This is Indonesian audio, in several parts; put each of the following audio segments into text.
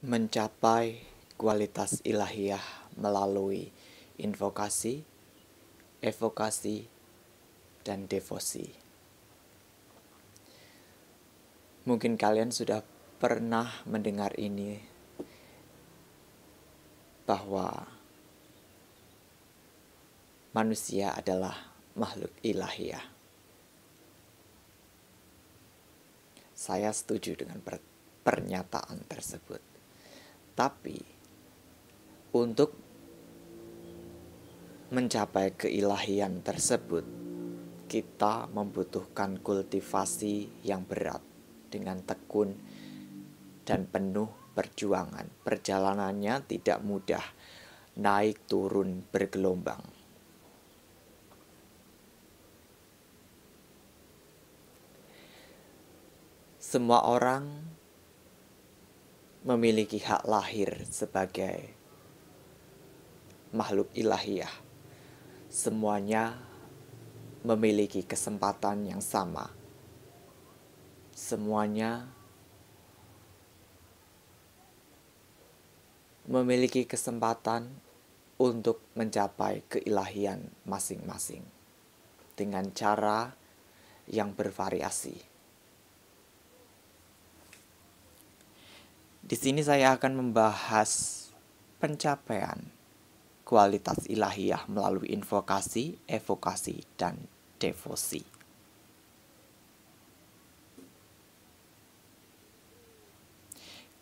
mencapai kualitas ilahiah melalui invokasi, evokasi, dan devosi. Mungkin kalian sudah pernah mendengar ini bahwa manusia adalah makhluk ilahiyah. Saya setuju dengan pernyataan tersebut. Tapi untuk mencapai keilahian tersebut, kita membutuhkan kultivasi yang berat dengan tekun dan penuh perjuangan. Perjalanannya tidak mudah, naik turun bergelombang. Semua orang memiliki hak lahir sebagai makhluk ilahiyah. Semuanya memiliki kesempatan yang sama. Semuanya memiliki kesempatan untuk mencapai keilahian masing-masing dengan cara yang bervariasi. Di sini saya akan membahas pencapaian kualitas ilahiyah melalui invokasi, evokasi, dan devosi.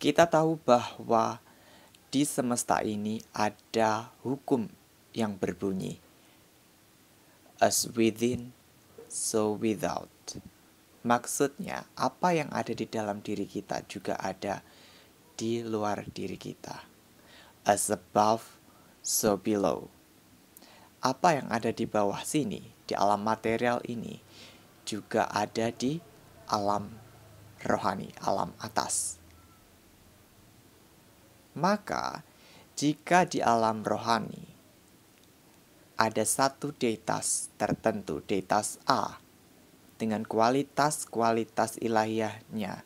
Kita tahu bahwa di semesta ini ada hukum yang berbunyi as within so without. Maksudnya, apa yang ada di dalam diri kita juga ada di luar diri kita. As above, so below. Apa yang ada di bawah sini, di alam material ini, juga ada di alam rohani, alam atas. Maka, jika di alam rohani ada satu deitas tertentu, deitas A, dengan kualitas-kualitas ilahiyahnya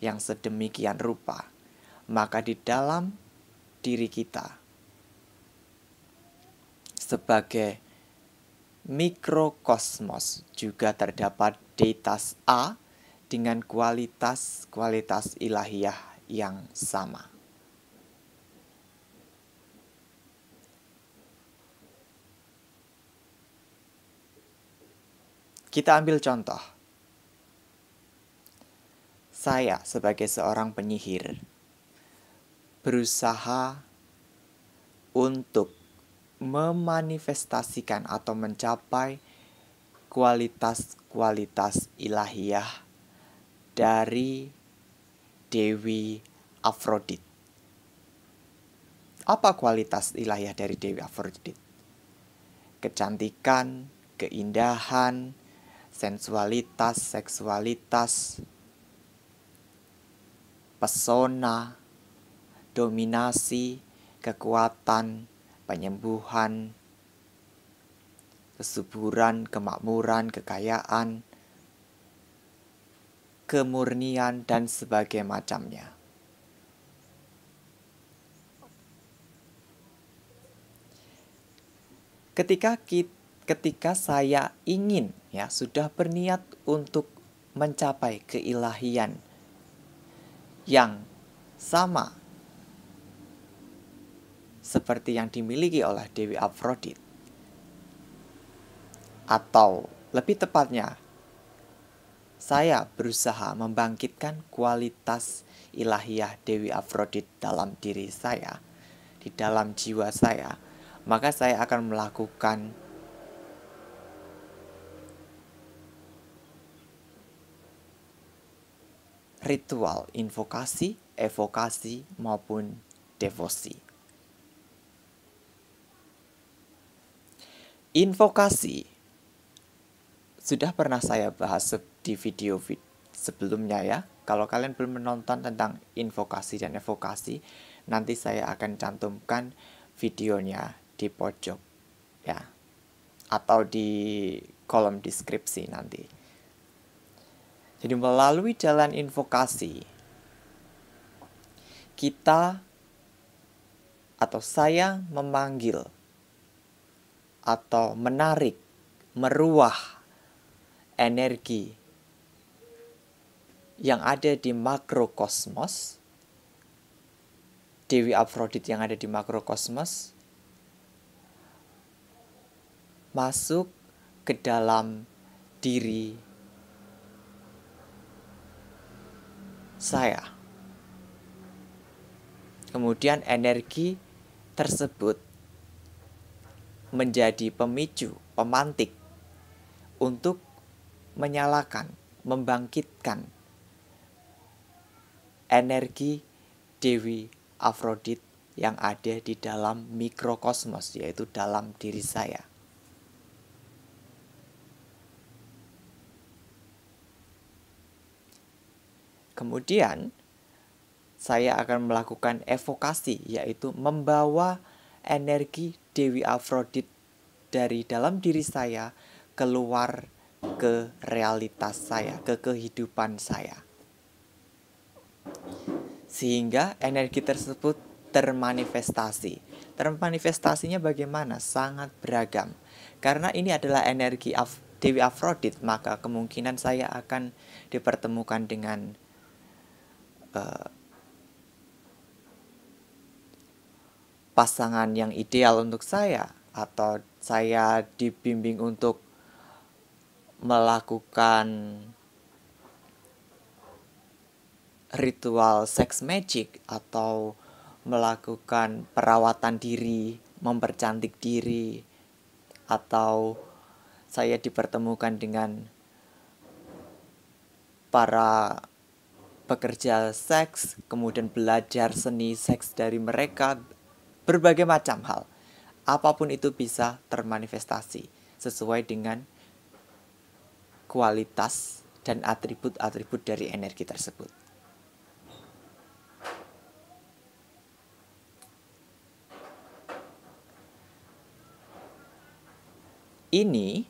yang sedemikian rupa, maka di dalam diri kita sebagai mikrokosmos juga terdapat deitas A dengan kualitas-kualitas ilahiyah yang sama. Kita ambil contoh. Saya sebagai seorang penyihir berusaha untuk memanifestasikan atau mencapai kualitas-kualitas ilahiyah dari Dewi Afrodit. Apa kualitas ilahiyah dari Dewi Afrodit? Kecantikan, keindahan, sensualitas, seksualitas, pesona, dominasi, kekuatan, penyembuhan, kesuburan, kemakmuran, kekayaan, kemurnian, dan sebagainya macamnya. Ketika kita, ketika saya ingin ya sudah berniat untuk mencapai keilahian yang sama seperti yang dimiliki oleh Dewi Afrodit. Atau lebih tepatnya, saya berusaha membangkitkan kualitas ilahiyah Dewi Afrodit dalam diri saya, di dalam jiwa saya, maka saya akan melakukan ritual invokasi, evokasi, maupun devosi. Invokasi sudah pernah saya bahas di video sebelumnya ya. Kalau kalian belum menonton tentang invokasi dan evokasi, nanti saya akan cantumkan videonya di pojok ya. Atau di kolom deskripsi nanti. Jadi melalui jalan invokasi kita atau saya memanggil atau menarik, meruah energi yang ada di makrokosmos, Dewi Afrodit yang ada di makrokosmos, masuk ke dalam diri saya. Kemudian energi tersebut menjadi pemicu, pemantik untuk menyalakan, membangkitkan energi Dewi Afrodit yang ada di dalam mikrokosmos, yaitu dalam diri saya. Kemudian, saya akan melakukan evokasi, yaitu membawa energi Dewi Afrodit dari dalam diri saya keluar ke realitas saya, ke kehidupan saya. Sehingga energi tersebut termanifestasi. Termanifestasinya bagaimana? Sangat beragam. Karena ini adalah energi Af Dewi Afrodit, maka kemungkinan saya akan dipertemukan dengan eh, pasangan yang ideal untuk saya atau saya dibimbing untuk melakukan ritual sex magic atau melakukan perawatan diri, mempercantik diri atau saya dipertemukan dengan para pekerja seks, kemudian belajar seni seks dari mereka berbagai macam hal. Apapun itu bisa termanifestasi sesuai dengan kualitas dan atribut-atribut dari energi tersebut. Ini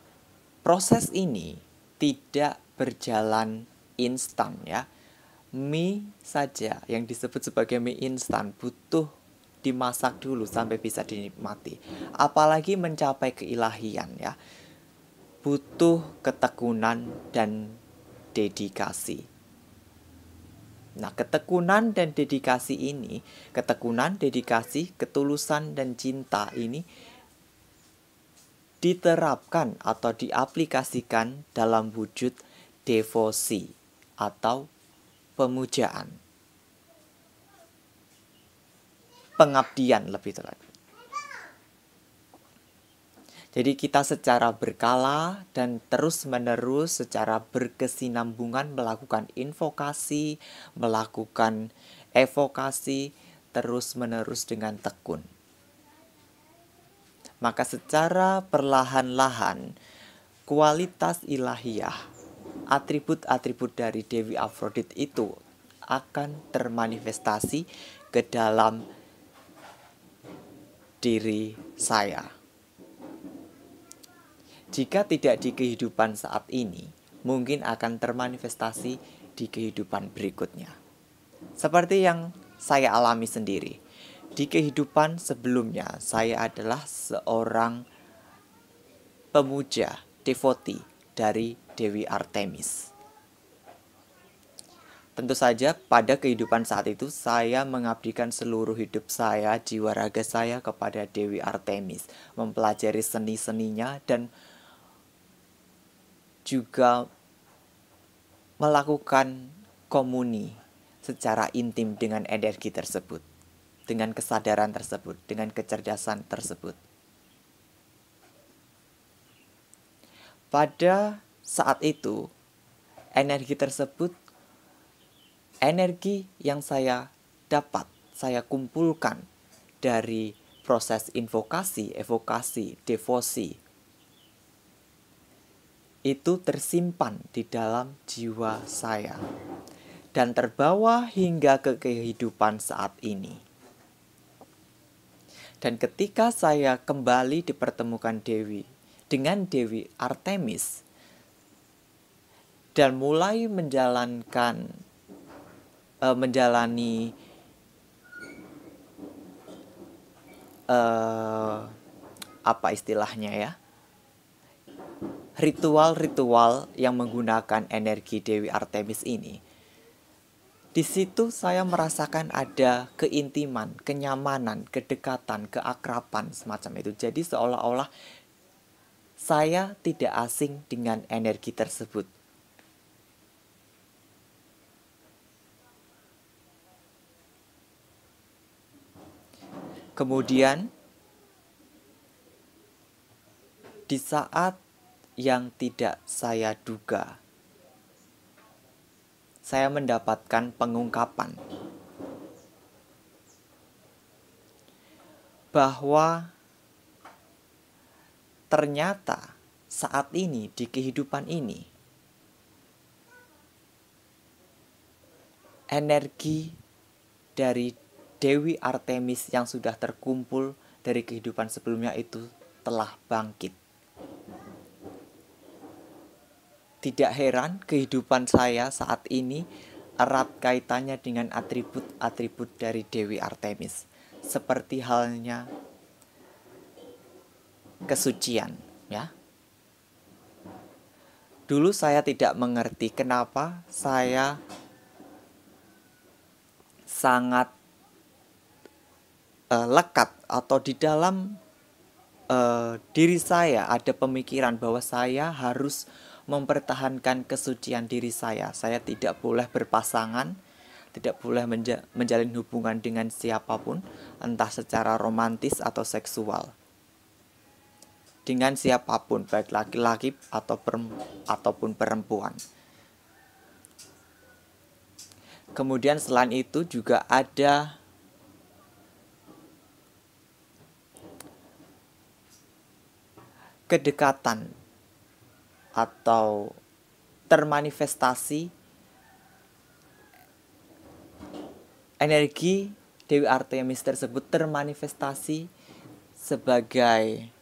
proses ini tidak berjalan instan ya. mi saja yang disebut sebagai mi instan butuh dimasak dulu sampai bisa dinikmati. Apalagi mencapai keilahian ya. Butuh ketekunan dan dedikasi. Nah, ketekunan dan dedikasi ini, ketekunan, dedikasi, ketulusan dan cinta ini diterapkan atau diaplikasikan dalam wujud devosi atau pemujaan. pengabdian lebih tepatnya. Jadi kita secara berkala dan terus-menerus secara berkesinambungan melakukan invokasi, melakukan evokasi terus-menerus dengan tekun. Maka secara perlahan-lahan kualitas ilahiyah, atribut-atribut dari Dewi Afrodit itu akan termanifestasi ke dalam diri saya. Jika tidak di kehidupan saat ini, mungkin akan termanifestasi di kehidupan berikutnya. Seperti yang saya alami sendiri. Di kehidupan sebelumnya, saya adalah seorang pemuja, devoti dari Dewi Artemis. Tentu saja pada kehidupan saat itu saya mengabdikan seluruh hidup saya, jiwa raga saya kepada Dewi Artemis, mempelajari seni-seninya dan juga melakukan komuni secara intim dengan energi tersebut, dengan kesadaran tersebut, dengan kecerdasan tersebut. Pada saat itu, energi tersebut energi yang saya dapat, saya kumpulkan dari proses invokasi, evokasi, devosi itu tersimpan di dalam jiwa saya dan terbawa hingga ke kehidupan saat ini. Dan ketika saya kembali dipertemukan Dewi dengan Dewi Artemis dan mulai menjalankan uh, menjalani uh, apa istilahnya ya ritual-ritual yang menggunakan energi Dewi Artemis ini di situ saya merasakan ada keintiman, kenyamanan, kedekatan, keakraban semacam itu. Jadi seolah-olah saya tidak asing dengan energi tersebut. Kemudian, di saat yang tidak saya duga, saya mendapatkan pengungkapan bahwa ternyata saat ini di kehidupan ini energi dari Dewi Artemis yang sudah terkumpul dari kehidupan sebelumnya itu telah bangkit. Tidak heran kehidupan saya saat ini erat kaitannya dengan atribut-atribut dari Dewi Artemis, seperti halnya kesucian, ya. Dulu saya tidak mengerti kenapa saya sangat uh, lekat atau di dalam uh, diri saya ada pemikiran bahwa saya harus mempertahankan kesucian diri saya. Saya tidak boleh berpasangan, tidak boleh menja menjalin hubungan dengan siapapun, entah secara romantis atau seksual. Dengan siapapun, baik laki-laki atau ataupun perempuan. Kemudian selain itu juga ada kedekatan atau termanifestasi energi Dewi Artemis tersebut termanifestasi sebagai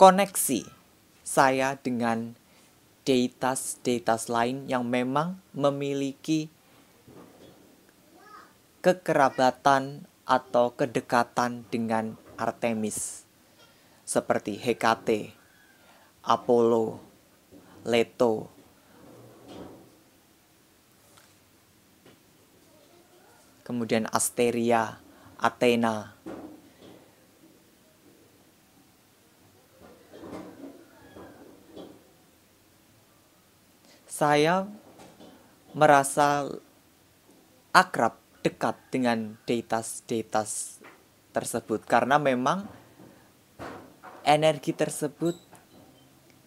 koneksi saya dengan deitas-deitas lain yang memang memiliki kekerabatan atau kedekatan dengan Artemis seperti Hekate, Apollo, Leto. Kemudian Asteria, Athena. Saya merasa akrab dekat dengan data-data tersebut karena memang energi tersebut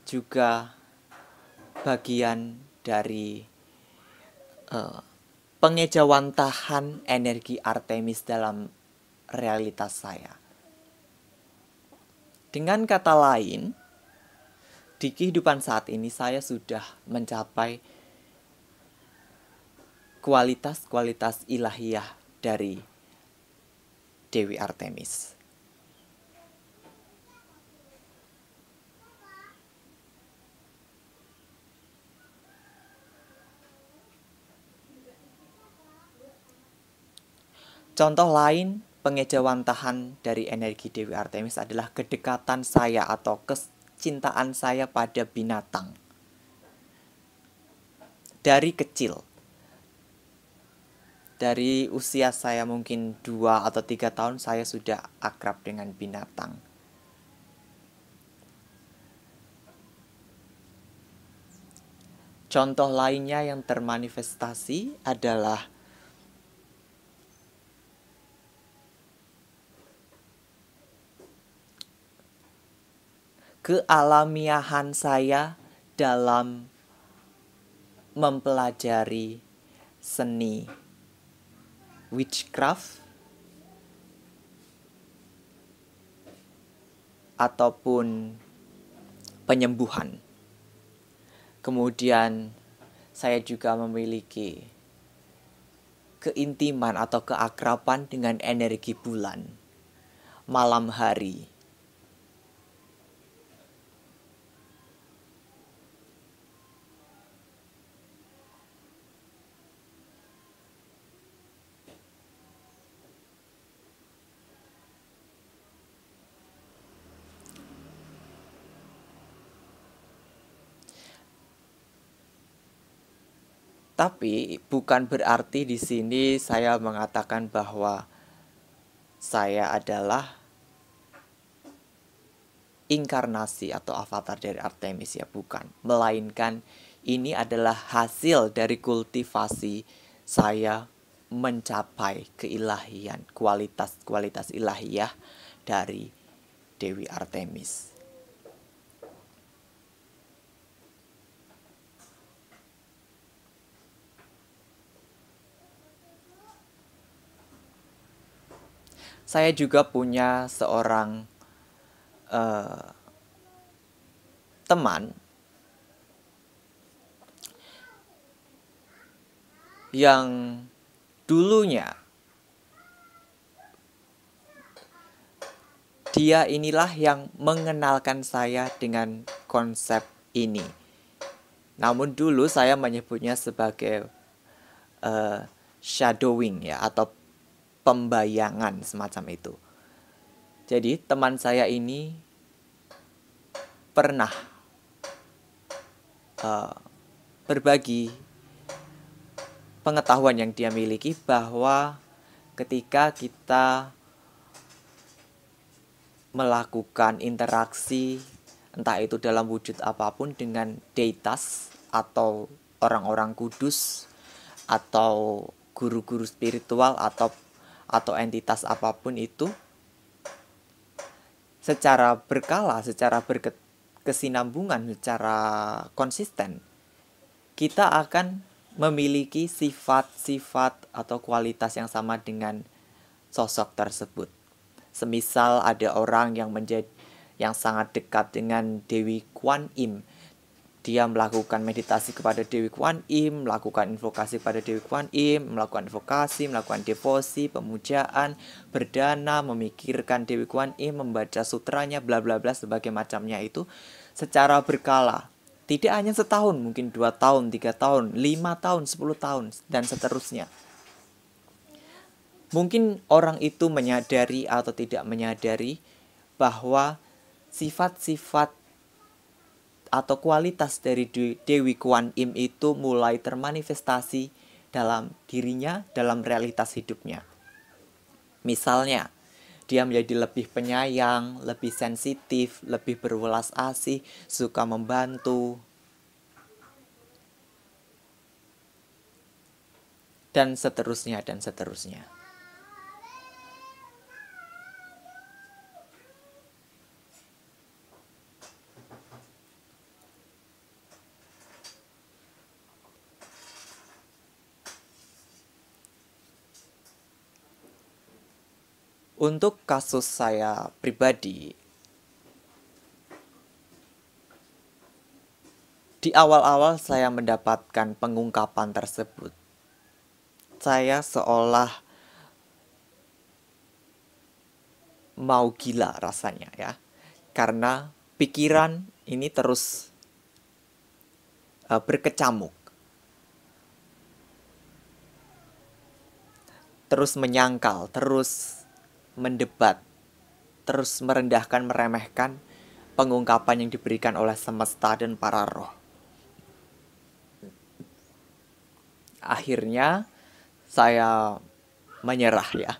juga bagian dari uh, eh, pengejawantahan energi Artemis dalam realitas saya. Dengan kata lain, di kehidupan saat ini saya sudah mencapai kualitas-kualitas ilahiyah dari Dewi Artemis. Contoh lain pengejawantahan dari energi Dewi Artemis adalah kedekatan saya atau kecintaan saya pada binatang. Dari kecil, dari usia saya mungkin dua atau tiga tahun saya sudah akrab dengan binatang. Contoh lainnya yang termanifestasi adalah kealamiahan saya dalam mempelajari seni witchcraft ataupun penyembuhan. Kemudian saya juga memiliki keintiman atau keakrapan dengan energi bulan malam hari Tapi bukan berarti di sini saya mengatakan bahwa saya adalah inkarnasi atau avatar dari Artemis ya bukan, melainkan ini adalah hasil dari kultivasi saya mencapai keilahian, kualitas-kualitas ilahiyah dari Dewi Artemis. saya juga punya seorang uh, teman yang dulunya dia inilah yang mengenalkan saya dengan konsep ini. Namun dulu saya menyebutnya sebagai uh, shadowing ya atau pembayangan semacam itu. Jadi teman saya ini pernah uh, berbagi pengetahuan yang dia miliki bahwa ketika kita melakukan interaksi entah itu dalam wujud apapun dengan deitas atau orang-orang kudus atau guru-guru spiritual atau atau entitas apapun itu secara berkala, secara berkesinambungan, secara konsisten, kita akan memiliki sifat-sifat atau kualitas yang sama dengan sosok tersebut. Semisal ada orang yang menjadi yang sangat dekat dengan Dewi Kuan Im dia melakukan meditasi kepada Dewi Kuan Im, melakukan invokasi pada Dewi Kuan Im, melakukan invokasi, melakukan devosi, pemujaan, berdana, memikirkan Dewi Kuan Im, membaca sutranya, bla bla bla sebagai macamnya itu secara berkala. Tidak hanya setahun, mungkin dua tahun, tiga tahun, lima tahun, sepuluh tahun, dan seterusnya. Mungkin orang itu menyadari atau tidak menyadari bahwa sifat-sifat atau kualitas dari Dewi Kuan Im itu mulai termanifestasi dalam dirinya, dalam realitas hidupnya. Misalnya, dia menjadi lebih penyayang, lebih sensitif, lebih berwelas asih, suka membantu, dan seterusnya dan seterusnya. Untuk kasus saya pribadi, di awal-awal saya mendapatkan pengungkapan tersebut, saya seolah mau gila rasanya ya, karena pikiran ini terus uh, berkecamuk, terus menyangkal, terus mendebat, terus merendahkan, meremehkan pengungkapan yang diberikan oleh semesta dan para roh. Akhirnya saya menyerah ya.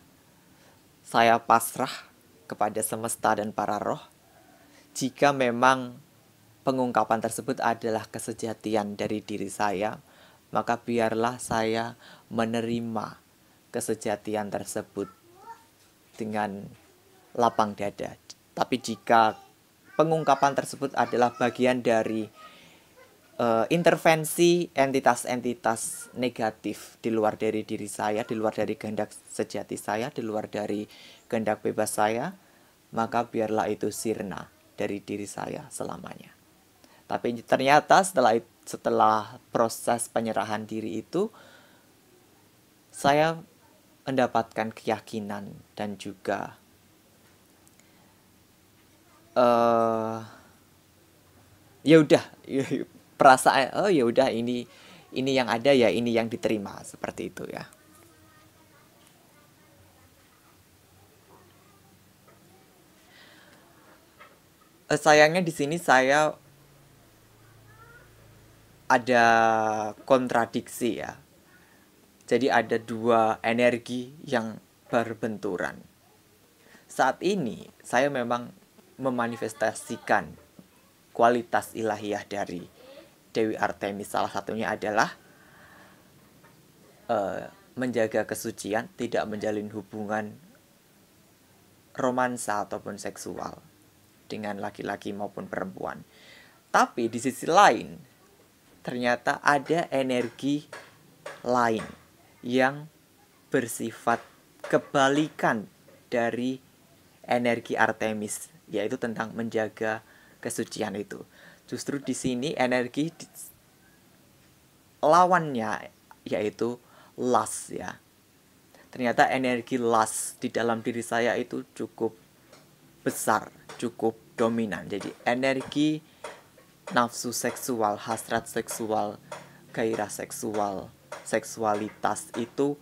Saya pasrah kepada semesta dan para roh. Jika memang pengungkapan tersebut adalah kesejatian dari diri saya, maka biarlah saya menerima kesejatian tersebut dengan lapang dada. Tapi jika pengungkapan tersebut adalah bagian dari uh, intervensi entitas-entitas negatif di luar dari diri saya, di luar dari kehendak sejati saya, di luar dari kehendak bebas saya, maka biarlah itu sirna dari diri saya selamanya. Tapi ternyata setelah setelah proses penyerahan diri itu saya mendapatkan keyakinan dan juga uh, ya udah perasaan oh ya udah ini ini yang ada ya ini yang diterima seperti itu ya. Eh, sayangnya di sini saya ada kontradiksi ya jadi ada dua energi yang berbenturan. Saat ini saya memang memanifestasikan kualitas ilahiyah dari Dewi Artemis. Salah satunya adalah uh, menjaga kesucian, tidak menjalin hubungan romansa ataupun seksual dengan laki-laki maupun perempuan. Tapi di sisi lain, ternyata ada energi lain yang bersifat kebalikan dari energi Artemis, yaitu tentang menjaga kesucian itu. Justru di sini energi di... lawannya yaitu Las ya. Ternyata energi Las di dalam diri saya itu cukup besar, cukup dominan. Jadi energi nafsu seksual, hasrat seksual, gairah seksual, seksualitas itu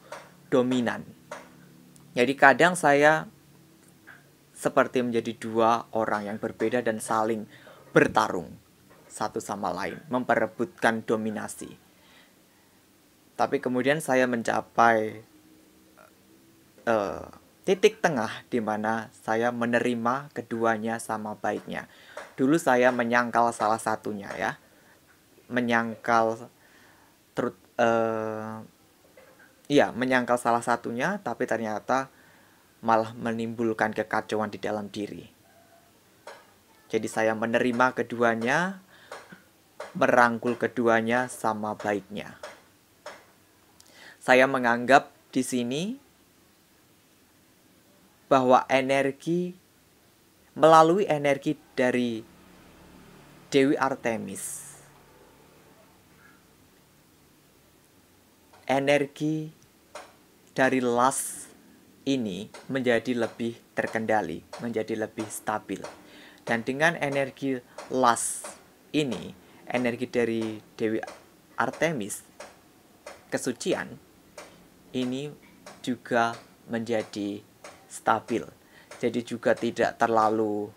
dominan. Jadi kadang saya seperti menjadi dua orang yang berbeda dan saling bertarung satu sama lain, memperebutkan dominasi. Tapi kemudian saya mencapai uh, titik tengah di mana saya menerima keduanya sama baiknya. Dulu saya menyangkal salah satunya ya, menyangkal uh, ya menyangkal salah satunya tapi ternyata malah menimbulkan kekacauan di dalam diri. Jadi saya menerima keduanya, merangkul keduanya sama baiknya. Saya menganggap di sini bahwa energi melalui energi dari Dewi Artemis energi dari las ini menjadi lebih terkendali, menjadi lebih stabil. Dan dengan energi las ini, energi dari Dewi Artemis, kesucian, ini juga menjadi stabil. Jadi juga tidak terlalu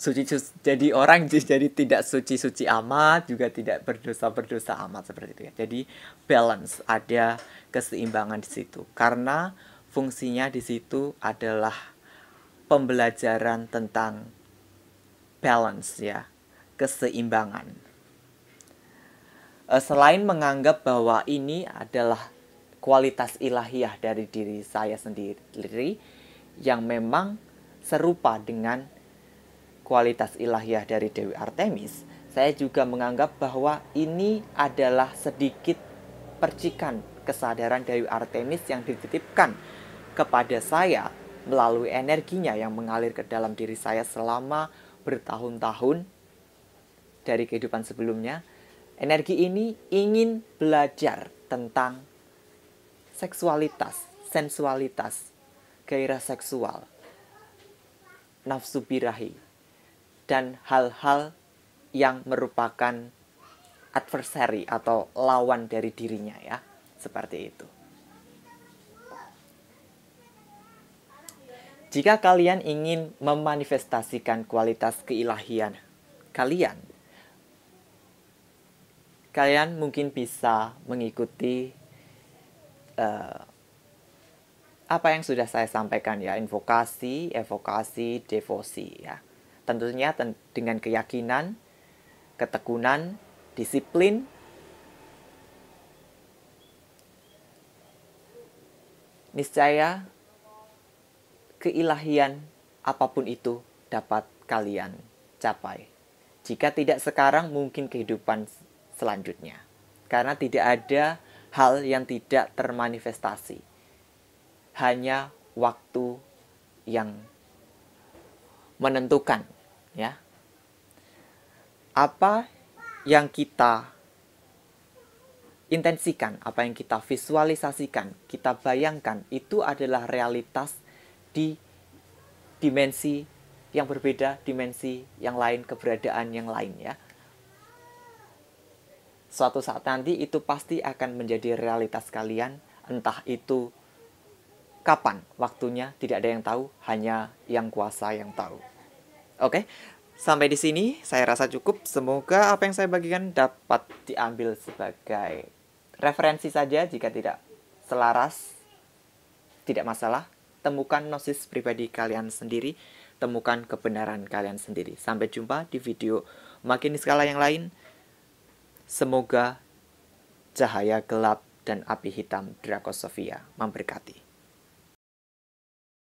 suci, suci jadi orang jadi tidak suci-suci amat juga tidak berdosa-berdosa amat seperti itu ya. Jadi balance ada keseimbangan di situ karena fungsinya di situ adalah pembelajaran tentang balance ya, keseimbangan. Eh, selain menganggap bahwa ini adalah kualitas ilahiah dari diri saya sendiri yang memang serupa dengan kualitas ilahiyah dari Dewi Artemis, saya juga menganggap bahwa ini adalah sedikit percikan kesadaran Dewi Artemis yang dititipkan kepada saya melalui energinya yang mengalir ke dalam diri saya selama bertahun-tahun dari kehidupan sebelumnya. Energi ini ingin belajar tentang seksualitas, sensualitas, gairah seksual, nafsu birahi, dan hal-hal yang merupakan adversary atau lawan dari dirinya ya seperti itu jika kalian ingin memanifestasikan kualitas keilahian kalian kalian mungkin bisa mengikuti uh, apa yang sudah saya sampaikan ya invokasi evokasi devosi ya Tentunya dengan keyakinan, ketekunan, disiplin, niscaya keilahian apapun itu dapat kalian capai. Jika tidak sekarang, mungkin kehidupan selanjutnya. Karena tidak ada hal yang tidak termanifestasi. Hanya waktu yang menentukan ya apa yang kita intensikan, apa yang kita visualisasikan, kita bayangkan itu adalah realitas di dimensi yang berbeda, dimensi yang lain, keberadaan yang lain ya. Suatu saat nanti itu pasti akan menjadi realitas kalian, entah itu kapan waktunya tidak ada yang tahu, hanya yang kuasa yang tahu. Oke, sampai di sini saya rasa cukup. Semoga apa yang saya bagikan dapat diambil sebagai referensi saja jika tidak selaras. Tidak masalah, temukan nosis pribadi kalian sendiri, temukan kebenaran kalian sendiri. Sampai jumpa di video makin di skala yang lain. Semoga cahaya gelap dan api hitam Drakosofia memberkati.